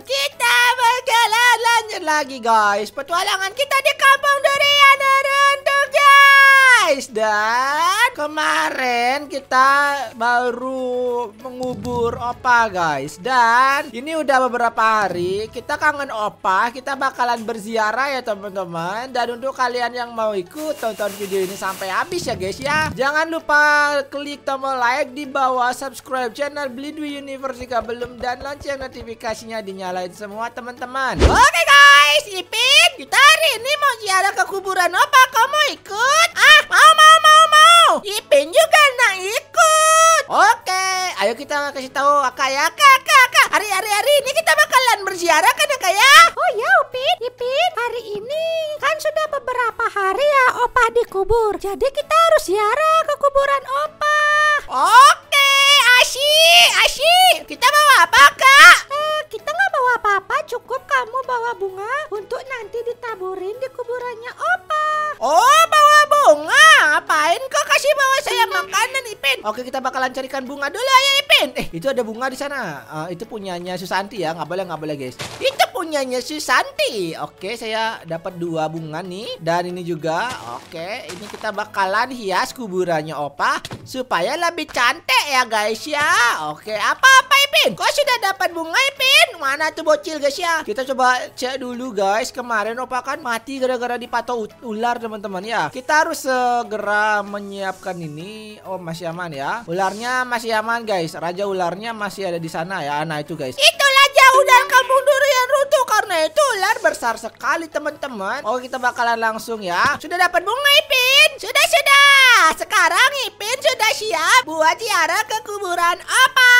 Kita berjalan lanjut lagi guys. Petualangan kita di kampung durian. Durian guys Dan kemarin kita baru mengubur Opa guys Dan ini udah beberapa hari Kita kangen Opa Kita bakalan berziarah ya teman-teman Dan untuk kalian yang mau ikut Tonton video ini sampai habis ya guys ya Jangan lupa klik tombol like di bawah Subscribe channel Blidwi Universe jika belum Dan lonceng notifikasinya dinyalain semua teman-teman Oke okay, guys Ipin Kita hari ini mau ziarah ke kuburan Opa Kamu ikut? kita kasih tahu Kak ya. kak Kak, Kak. Hari hari hari ini kita bakalan berziarah kan ya, Kak ya? Oh ya Upin, Ipin. Hari ini kan sudah beberapa hari ya Opa dikubur. Jadi kita harus ziarah ke kuburan Opa. Oke, asyik, asyik. Kita bawa apa Kak? Eh, kita nggak bawa apa-apa. Cukup kamu bawa bunga untuk nanti ditaburin di kuburannya Opa. Oh, bawa bunga? Ngapain kok kasih bawa saya iya. makanan Ipin? Oke, kita bakalan carikan bunga dulu ya Amin. Eh, itu ada bunga di sana. Uh, itu punyanya Susanti ya. Nggak boleh, nggak boleh, guys. Itu punyanya Susanti. Oke, saya dapat dua bunga nih. Dan ini juga. Oke, ini kita bakalan hias kuburannya Opa supaya lebih cantik ya, guys ya. Oke, apa-apa Ipin? kok sudah dapat bunga Ipin? Mana tuh bocil, guys ya? Kita coba cek dulu, guys. Kemarin Opa kan mati gara-gara dipatok ular, teman-teman ya. Kita harus segera menyiapkan ini. Oh, masih aman ya. Ularnya masih aman, guys aja ularnya masih ada di sana ya. Nah, itu guys. Itulah jauh dan kamu yang runtuh karena itu ular besar sekali, teman-teman. Oh, kita bakalan langsung ya. Sudah dapat bunga Ipin? Sudah, sudah. Sekarang Ipin sudah siap buat ziarah ke kuburan apa?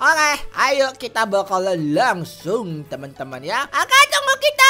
Oke, ayo kita bakalan langsung, teman-teman ya. Akan tunggu kita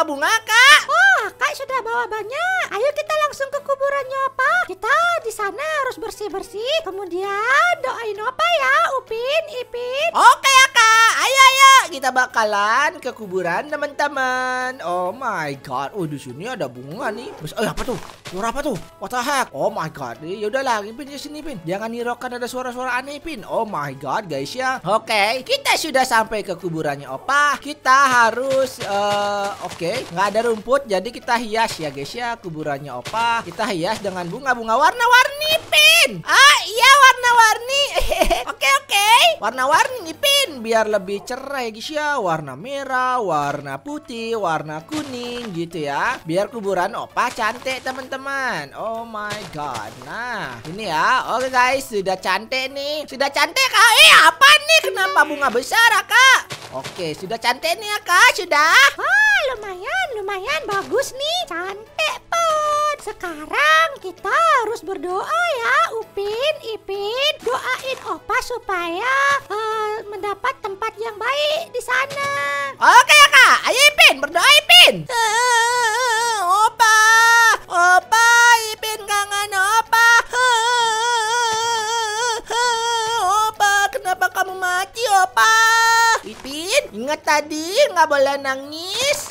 bawa bunga, Kak? Wah, Kak sudah bawa banyak. Ayo kita langsung ke kuburannya Opa. Kita di sana harus bersih-bersih. Kemudian doain Opa ya, Upin, Ipin. Oke, ya, ayo ayo kita bakalan ke kuburan teman-teman. Oh my god. Oh di sini ada bunga nih. Oh oh, apa tuh? Suara apa tuh? What the heck? Oh my god. Eh, ya udahlah, Pin di sini Pin. Jangan nirokan ada suara-suara aneh Pin. Oh my god guys ya. Oke, okay. kita sudah sampai ke kuburannya Opa. Kita harus uh, oke, okay. nggak ada rumput jadi kita hias ya guys ya kuburannya Opa. Kita hias dengan bunga-bunga warna-warni Pin. Ah iya warna-warni. Oke okay, oke. Warna-warni Pin bikin biar lebih cerah ya guys gitu ya warna merah warna putih warna kuning gitu ya biar kuburan opa cantik teman-teman oh my god nah ini ya oke guys sudah cantik nih sudah cantik kak eh apa nih kenapa bunga besar kak Oke, sudah cantik nih ya kak, sudah? Ah, lumayan, lumayan bagus nih, cantik pun. Sekarang kita harus berdoa ya, Upin, Ipin, doain opa supaya uh, mendapat tempat yang baik di sana. Oke ya, kak, ayo Ipin berdoa Ipin. Eh, opa, opa Ipin kangen opa. Eh, opa, kenapa kamu mati opa? Ipin, ingat tadi nggak boleh nangis.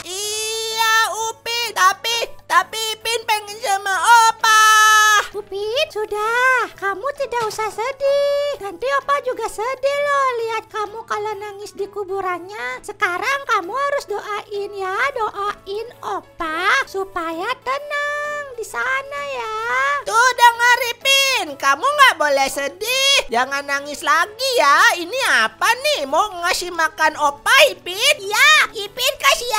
Pipit sudah. Kamu tidak usah sedih. Nanti Opa juga sedih loh lihat kamu kalau nangis di kuburannya. Sekarang kamu harus doain ya, doain Opa supaya tenang di sana ya. Tuh dengar Ipin, kamu nggak boleh sedih. Jangan nangis lagi ya. Ini apa nih? Mau ngasih makan Opa Ipin? Ya, Ipin kasih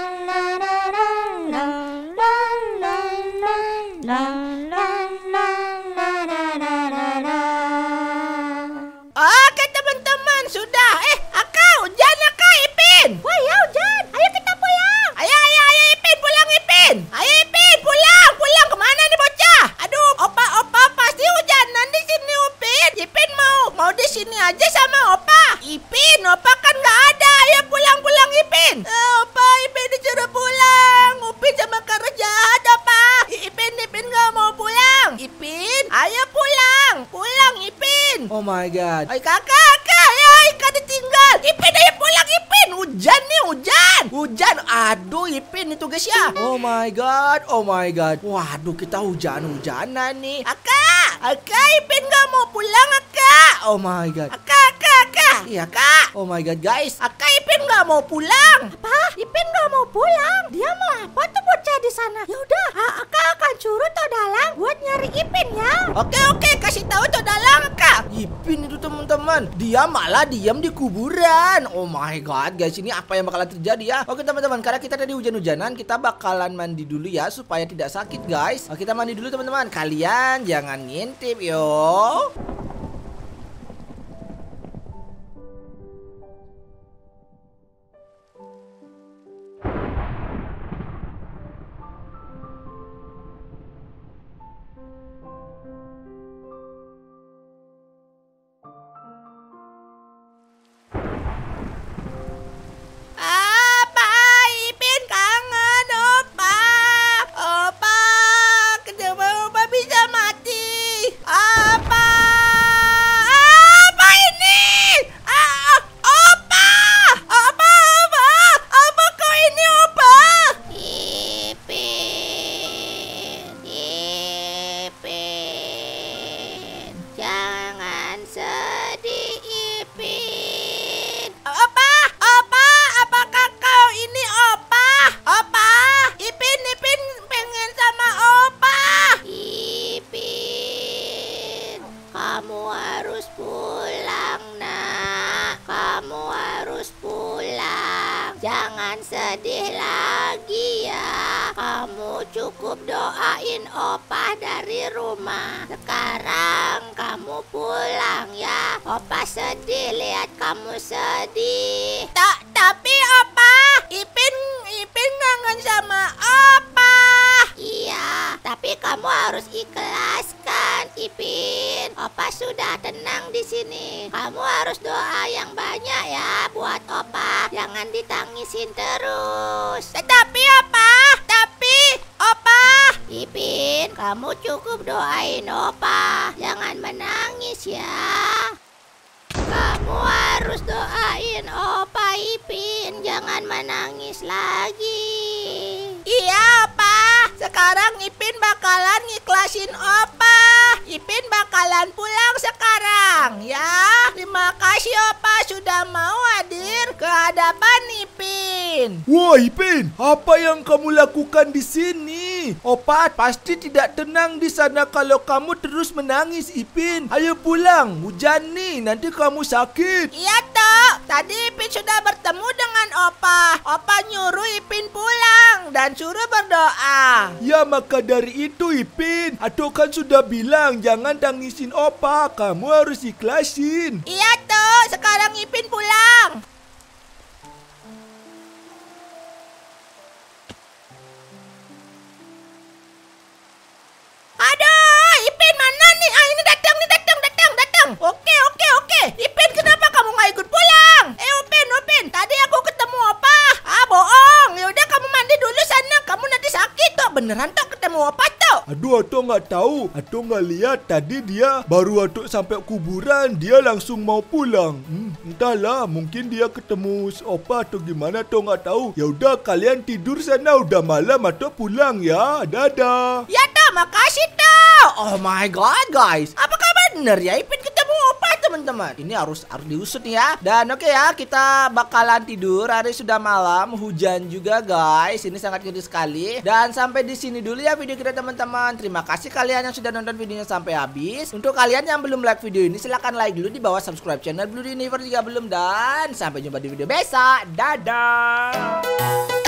my god, oh my god. Waduh, kita hujan-hujanan nih. Aka, Aka Ipin gak mau pulang, Aka. Oh my god. Aka, Aka, Aka. Iya, Kak. Oh my god, guys. Aka Ipin gak mau pulang. Apa? Ipin gak mau pulang? Dia mau apa tuh bocah di sana? Yaudah, Aka akan curut dalang buat nyari Ipin ya. Oke, oke. Kasih tahu dalang. Ipin itu teman-teman Dia malah diam di kuburan Oh my god guys ini apa yang bakalan terjadi ya Oke teman-teman karena kita tadi hujan-hujanan Kita bakalan mandi dulu ya supaya tidak sakit guys Oke, Kita mandi dulu teman-teman Kalian jangan ngintip yo kamu harus pulang. Jangan sedih lagi ya. Kamu cukup doain opa dari rumah. Sekarang kamu pulang ya. Opa sedih lihat kamu sedih. Tak, tapi opa, Ipin, Ipin kangen sama opa. Iya, tapi kamu harus ikhlas Ipin. Opa sudah tenang di sini. Kamu harus doa yang banyak ya buat Opa. Jangan ditangisin terus. Tetapi eh, Opa, tapi Opa. Ipin, kamu cukup doain Opa. Jangan menangis ya. Kamu harus doain Opa Ipin. Jangan menangis lagi. Iya, Opa. Sekarang Ipin bakalan ngiklasin Opa. Ipin bakalan pulang sekarang ya. Terima kasih Opa sudah mau hadir ke hadapan Ipin. Wah Ipin, apa yang kamu lakukan di sini? Opa pasti tidak tenang di sana kalau kamu terus menangis Ipin. Ayo pulang, hujan nih, nanti kamu sakit. Iya toh. tadi Ipin sudah bertemu dengan Opa. Opa nyuruh Ipin dan suruh berdoa. Ya maka dari itu Ipin, Ato kan sudah bilang jangan tangisin opa, kamu harus ikhlasin. Iya tuh, sekarang Ipin pulang. beneran tak ketemu apa tuh? Aduh, Ato nggak tahu. Ato nggak lihat tadi dia baru Ato sampai kuburan, dia langsung mau pulang. Hmm, entahlah, mungkin dia ketemu Opa atau gimana Ato nggak tahu. Ya udah kalian tidur sana udah malam atau pulang ya. Dadah. Ya, tak makasih tuh. Oh my god, guys. Apa kabar bener ya Ipin kita? teman-teman ini harus harus diusut nih ya dan oke okay ya kita bakalan tidur hari sudah malam hujan juga guys ini sangat gede sekali dan sampai di sini dulu ya video kita teman-teman terima kasih kalian yang sudah nonton videonya sampai habis untuk kalian yang belum like video ini silahkan like dulu di bawah subscribe channel Blue Universe jika belum dan sampai jumpa di video besok dadah